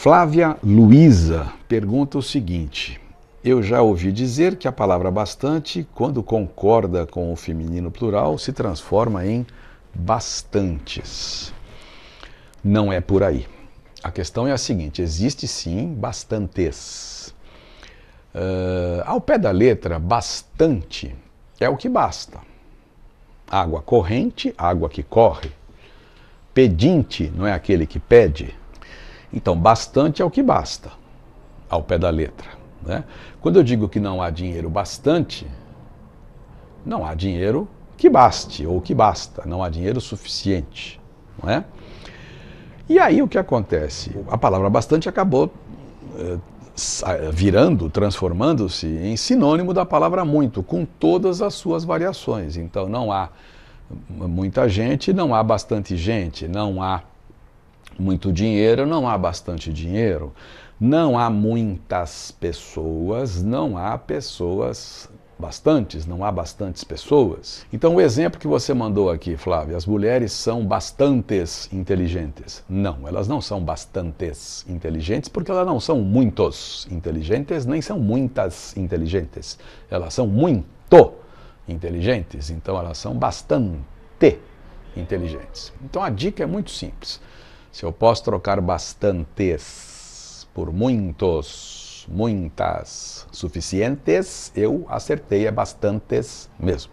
Flávia Luiza pergunta o seguinte: Eu já ouvi dizer que a palavra bastante, quando concorda com o feminino plural, se transforma em bastantes. Não é por aí. A questão é a seguinte: existe sim bastantes. Uh, ao pé da letra, bastante é o que basta. Água corrente, água que corre. Pedinte não é aquele que pede. Então, bastante é o que basta, ao pé da letra. Né? Quando eu digo que não há dinheiro bastante, não há dinheiro que baste ou que basta, não há dinheiro suficiente. Não é? E aí o que acontece? A palavra bastante acabou eh, virando, transformando-se em sinônimo da palavra muito, com todas as suas variações. Então não há muita gente, não há bastante gente, não há muito dinheiro, não há bastante dinheiro, não há muitas pessoas, não há pessoas bastantes, não há bastantes pessoas. Então, o exemplo que você mandou aqui, Flávia, as mulheres são bastantes inteligentes. Não, elas não são bastantes inteligentes porque elas não são muitos inteligentes, nem são muitas inteligentes. Elas são muito inteligentes, então elas são bastante inteligentes. Então, a dica é muito simples. Se eu posso trocar bastantes por muitos, muitas, suficientes, eu acertei é bastantes mesmo.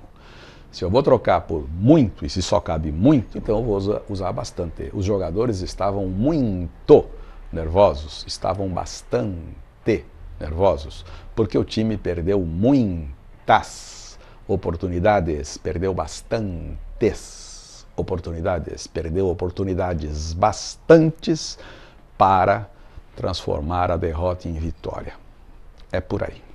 Se eu vou trocar por muito e se só cabe muito, então eu vou usar, usar bastante. Os jogadores estavam muito nervosos, estavam bastante nervosos, porque o time perdeu muitas oportunidades, perdeu bastantes oportunidades, perdeu oportunidades bastantes para transformar a derrota em vitória. É por aí.